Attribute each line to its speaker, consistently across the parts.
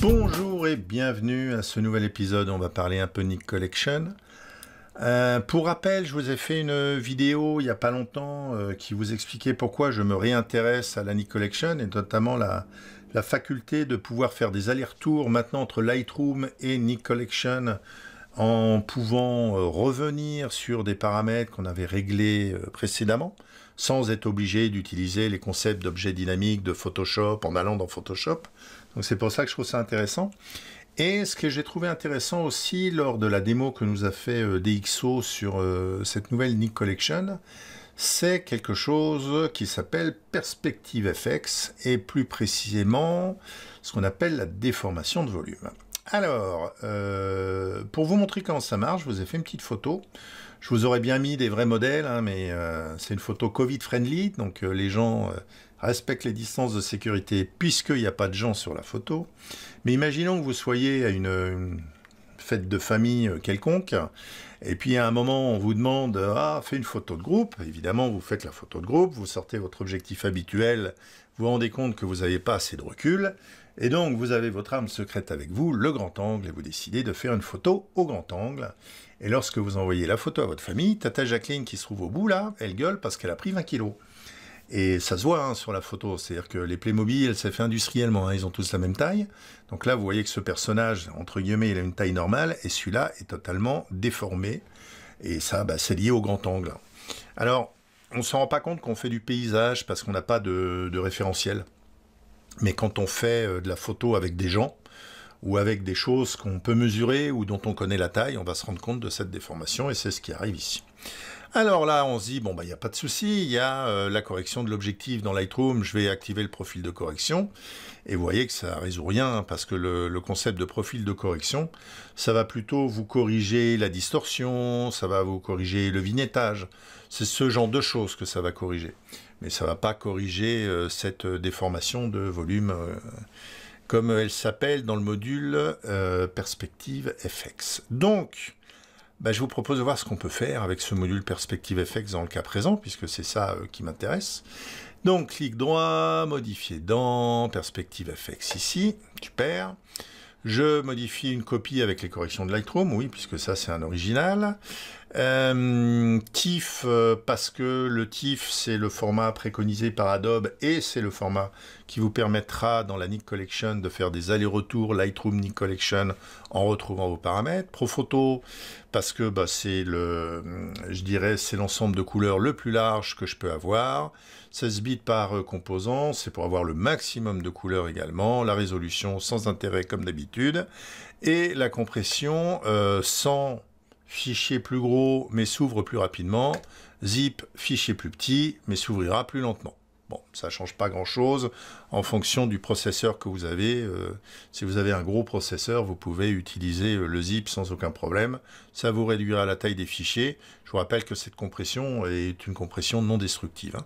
Speaker 1: Bonjour et bienvenue à ce nouvel épisode. On va parler un peu Nick Collection. Euh, pour rappel, je vous ai fait une vidéo il n'y a pas longtemps euh, qui vous expliquait pourquoi je me réintéresse à la Nick Collection et notamment la, faculté de pouvoir faire des allers-retours maintenant entre Lightroom et Nick Collection en pouvant euh, revenir sur des paramètres qu'on avait réglés précédemment sans être obligé d'utiliser les concepts d'objets dynamiques, de Photoshop, en allant dans Photoshop. Donc c'est pour ça que je trouve ça intéressant. Et ce que j'ai trouvé intéressant aussi lors de la démo que nous a fait euh, DxO sur euh, cette nouvelle Nick Collection, c'est quelque chose qui s'appelle Perspective FX et plus précisément ce qu'on appelle la déformation de volume. Alors, euh, pour vous montrer comment ça marche, je vous ai fait une petite photo je vous aurais bien mis des vrais modèles, hein, mais euh, c'est une photo Covid-friendly, donc euh, les gens euh, respectent les distances de sécurité puisqu'il n'y a pas de gens sur la photo. Mais imaginons que vous soyez à une, une fête de famille quelconque, et puis à un moment on vous demande « Ah, fais une photo de groupe ». Évidemment, vous faites la photo de groupe, vous sortez votre objectif habituel, vous vous rendez compte que vous n'avez pas assez de recul, et donc, vous avez votre arme secrète avec vous, le grand angle, et vous décidez de faire une photo au grand angle. Et lorsque vous envoyez la photo à votre famille, Tata Jacqueline qui se trouve au bout là, elle gueule parce qu'elle a pris 20 kilos. Et ça se voit hein, sur la photo, c'est-à-dire que les Playmobil, s'est fait industriellement, hein, ils ont tous la même taille. Donc là, vous voyez que ce personnage, entre guillemets, il a une taille normale, et celui-là est totalement déformé. Et ça, bah, c'est lié au grand angle. Alors, on ne s'en rend pas compte qu'on fait du paysage parce qu'on n'a pas de référentiel. Mais quand on fait euh, de la photo avec des gens, ou avec des choses qu'on peut mesurer ou dont on connaît la taille, on va se rendre compte de cette déformation et c'est ce qui arrive ici. Alors là, on se dit, bon, bah, il n'y a pas de souci, il y a euh, la correction de l'objectif dans Lightroom, je vais activer le profil de correction. Et vous voyez que ça ne résout rien, hein, parce que le, concept de profil de correction, ça va plutôt vous corriger la distorsion, ça va vous corriger le vignettage. C'est ce genre de choses que ça va corriger. Mais ça ne va pas corriger euh, cette euh, déformation de volume comme elle s'appelle dans le module euh, Perspective FX. Donc, bah, je vous propose de voir ce qu'on peut faire avec ce module Perspective FX dans le cas présent, puisque c'est ça euh, qui m'intéresse. Donc, clic droit, modifier dans, Perspective FX ici, tu perds. Je modifie une copie avec les corrections de Lightroom, oui, puisque ça c'est un original. Euh, TIFF, euh, parce que le TIFF c'est le format préconisé par Adobe et c'est le format qui vous permettra dans la Nick Collection de faire des allers-retours Lightroom NIC Collection en retrouvant vos paramètres. Profoto, parce que bah, c'est le, je dirais, c'est l'ensemble de couleurs le plus large que je peux avoir. 16 bits par euh, composant, c'est pour avoir le maximum de couleurs également, la résolution sans intérêt comme d'habitude, et la compression euh, sans fichier plus gros mais s'ouvre plus rapidement, zip fichier plus petit mais s'ouvrira plus lentement. Bon, ça ne change pas grand-chose en fonction du processeur que vous avez. Euh, si vous avez un gros processeur, vous pouvez utiliser euh, le zip sans aucun problème. Ça vous réduira la taille des fichiers. Je vous rappelle que cette compression est une compression non destructive. Hein.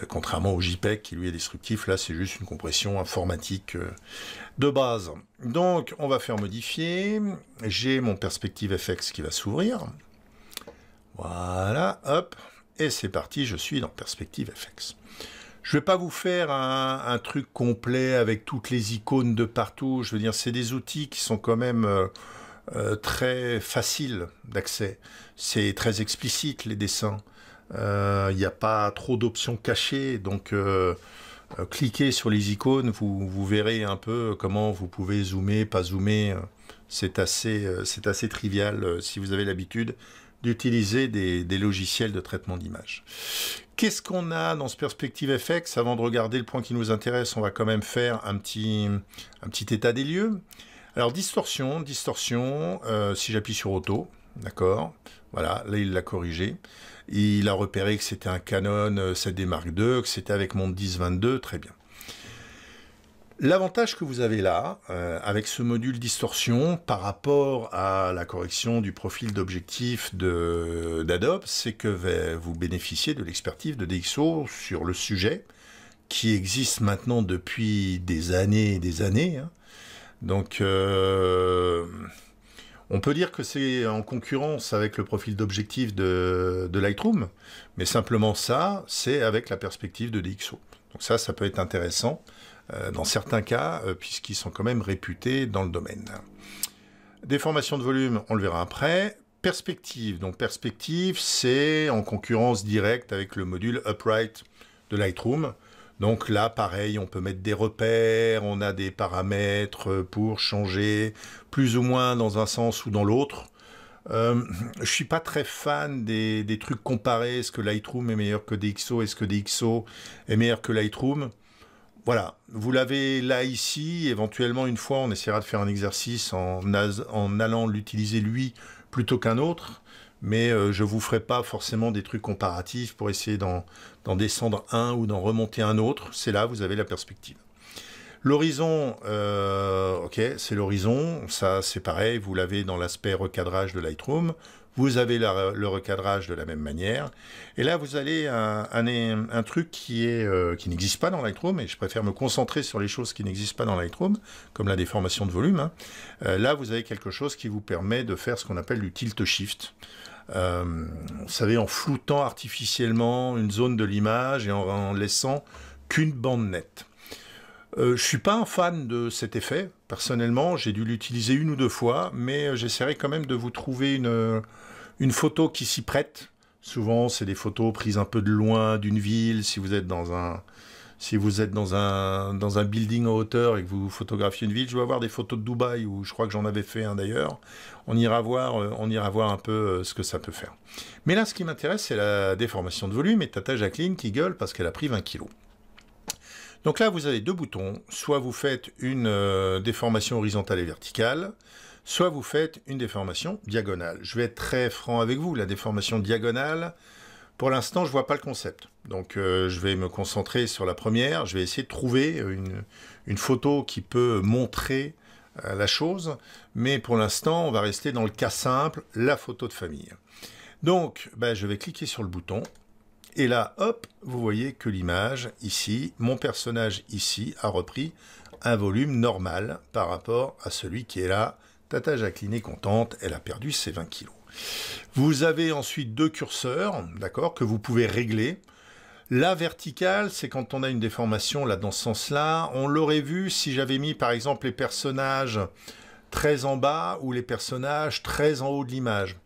Speaker 1: Euh, contrairement au JPEG qui lui est destructif, là c'est juste une compression informatique de base. Donc on va faire modifier. J'ai mon perspective FX qui va s'ouvrir. Voilà, hop. Et c'est parti, je suis dans perspective FX. Je ne vais pas vous faire un, truc complet avec toutes les icônes de partout. Je veux dire, c'est des outils qui sont quand même euh, euh, très faciles d'accès. C'est très explicite, les dessins. Il euh, n'y a pas trop d'options cachées. Donc, cliquez sur les icônes, vous, verrez un peu comment vous pouvez zoomer, pas zoomer. C'est assez, assez trivial si vous avez l'habitude d'utiliser des, des, logiciels de traitement d'image. Qu'est-ce qu'on a dans ce perspective FX Avant de regarder le point qui nous intéresse, on va quand même faire un petit, un petit état des lieux. Alors distorsion, distorsion, euh, si j'appuie sur auto, d'accord, voilà, là il l'a corrigé. Il a repéré que c'était un Canon euh, 7D Mark II, que c'était avec mon 10-22, très bien. L'avantage que vous avez là, euh, avec ce module distorsion, par rapport à la correction du profil d'objectif d'Adobe, c'est que vous bénéficiez de l'expertise de DxO sur le sujet, qui existe maintenant depuis des années et des années. Hein. Donc, euh, on peut dire que c'est en concurrence avec le profil d'objectif de Lightroom, mais simplement ça, c'est avec la perspective de DxO. Donc ça, ça peut être intéressant euh, dans certains cas, euh, puisqu'ils sont quand même réputés dans le domaine. Déformation de volume, on le verra après. Perspective, donc perspective, c'est en concurrence directe avec le module Upright de Lightroom. Donc là, pareil, on peut mettre des repères, on a des paramètres pour changer plus ou moins dans un sens ou dans l'autre. Je euh, je suis pas très fan des, des trucs comparés. Est-ce que Lightroom est meilleur que DxO Est-ce que DxO est meilleur que Lightroom voilà, vous l'avez là ici, éventuellement une fois on essaiera de faire un exercice en, allant l'utiliser lui plutôt qu'un autre, mais euh, je ne vous ferai pas forcément des trucs comparatifs pour essayer d'en descendre un ou d'en remonter un autre, c'est là, vous avez la perspective. L'horizon, euh, ok, c'est l'horizon, ça c'est pareil, vous l'avez dans l'aspect recadrage de Lightroom, vous avez le recadrage de la même manière. Et là, vous allez euh, un, truc euh, qui, n'existe pas dans Lightroom, et je préfère me concentrer sur les choses qui n'existent pas dans Lightroom, comme la déformation de volume. Hein. Euh, là, vous avez quelque chose qui vous permet de faire ce qu'on appelle du tilt-shift. vous savez, en floutant artificiellement une zone de l'image et en laissant qu'une bande nette. Je euh, je suis pas un fan de cet effet, personnellement, j'ai dû l'utiliser une ou deux fois, mais euh, j'essaierai quand même de vous trouver une, euh, une photo qui s'y prête. Souvent, c'est des photos prises un peu de loin d'une ville, si vous êtes dans un, si vous êtes dans un, dans un building en hauteur et que vous photographiez une ville, je vais avoir des photos de Dubaï où je crois que j'en avais fait un d'ailleurs. On ira voir, on ira voir un peu ce que ça peut faire. Mais là, ce qui m'intéresse, c'est la déformation de volume et Tata Jacqueline qui gueule parce qu'elle a pris 20 kilos. Donc là, vous avez deux boutons. Soit vous faites une euh, déformation horizontale et verticale, soit vous faites une déformation diagonale. Je vais être très franc avec vous, la déformation diagonale, pour l'instant, je vois pas le concept. Donc euh, je vais me concentrer sur la première, je vais essayer de trouver euh, une, photo qui peut montrer la chose, mais pour l'instant, on va rester dans le cas simple, la photo de famille. Donc, ben, je vais cliquer sur le bouton, et là, hop, vous voyez que l'image ici, mon personnage ici, a repris un volume normal par rapport à celui qui est là. Tata Jacqueline est contente, elle a perdu ses 20 kilos. Vous avez ensuite deux curseurs, d'accord, que vous pouvez régler. La verticale, c'est quand on a une déformation là dans ce sens-là. On l'aurait vu si j'avais mis par exemple les personnages très en bas ou les personnages très en haut de l'image.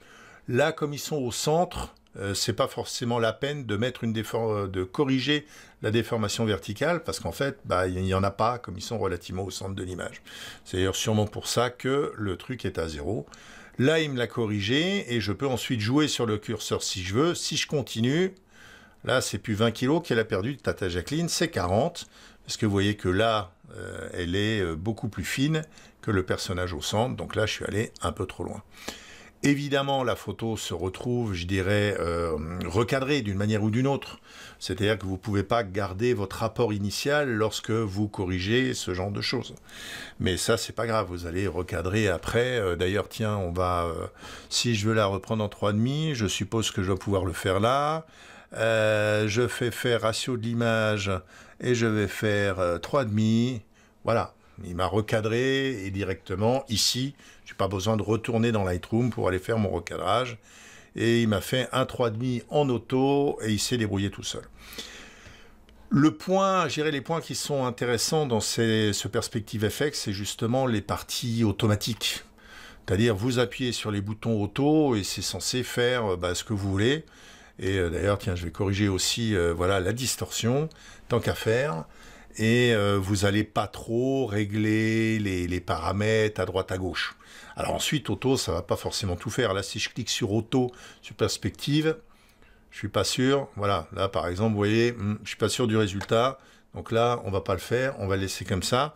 Speaker 1: Là, comme ils sont au centre, euh, c'est pas forcément la peine de mettre une euh, de corriger la déformation verticale parce qu'en fait, bah, il n'y en a pas comme ils sont relativement au centre de l'image. C'est d'ailleurs sûrement pour ça que le truc est à zéro. Là, il me l'a corrigé et je peux ensuite jouer sur le curseur si je veux. Si je continue, là, c'est plus 20 kg qu'elle a perdu de Tata Jacqueline, c'est 40. Parce que vous voyez que là, euh, elle est beaucoup plus fine que le personnage au centre. Donc là, je suis allé un peu trop loin. Évidemment, la photo se retrouve, je dirais, euh, recadrée d'une manière ou d'une autre. C'est-à-dire que vous ne pouvez pas garder votre rapport initial lorsque vous corrigez ce genre de choses. Mais ça, c'est pas grave, vous allez recadrer après. Euh, d'ailleurs, tiens, on va. Euh, si je veux la reprendre en 3,5, je suppose que je vais pouvoir le faire là. je fais faire ratio de l'image et je vais faire 3,5. Voilà. Il m'a recadré et directement ici, je n'ai pas besoin de retourner dans Lightroom pour aller faire mon recadrage. Et il m'a fait un demi en auto et il s'est débrouillé tout seul. Le point, gérer les points qui sont intéressants dans ce perspective FX, c'est justement les parties automatiques. C'est-à-dire, vous appuyez sur les boutons auto et c'est censé faire euh, bah, ce que vous voulez. Et euh, d'ailleurs, tiens, je vais corriger aussi euh, voilà, la distorsion, tant qu'à faire et euh, vous n'allez pas trop régler les, paramètres à droite à gauche. Alors ensuite, auto, ça ne va pas forcément tout faire. Là, si je clique sur auto, sur perspective, je suis pas sûr. Voilà, là par exemple, vous voyez, hmm, je ne suis pas sûr du résultat. Donc là, on va pas le faire, on va laisser comme ça.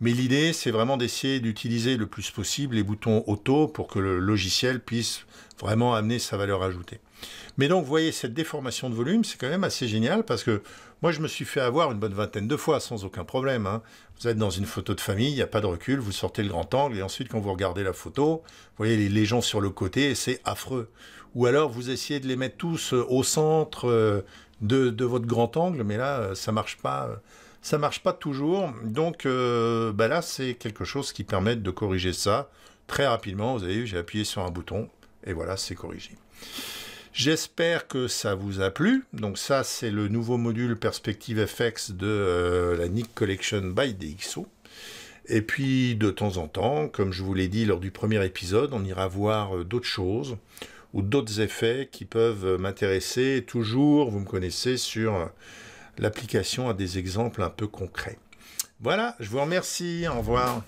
Speaker 1: Mais l'idée, c'est vraiment d'essayer d'utiliser le plus possible les boutons auto pour que le logiciel puisse vraiment amener sa valeur ajoutée. Mais donc, vous voyez, cette déformation de volume, c'est quand même assez génial parce que moi, je me suis fait avoir une bonne vingtaine de fois sans aucun problème. Hein. Vous êtes dans une photo de famille, il n'y a pas de recul, vous sortez le grand angle et ensuite, quand vous regardez la photo, vous voyez les gens sur le côté et c'est affreux. Ou alors, vous essayez de les mettre tous euh, au centre euh, de, votre grand angle, mais là, euh, ça marche pas ça marche pas toujours. Donc euh, bah là, c'est quelque chose qui permet de corriger ça très rapidement. Vous avez vu, j'ai appuyé sur un bouton et voilà, c'est corrigé. J'espère que ça vous a plu. Donc ça, c'est le nouveau module Perspective FX de euh, la Nick Collection by DxO. Et puis, de temps en temps, comme je vous l'ai dit lors du premier épisode, on ira voir euh, d'autres choses ou d'autres effets qui peuvent m'intéresser. Toujours, vous me connaissez, sur l'application à des exemples un peu concrets. Voilà, je vous remercie, au revoir.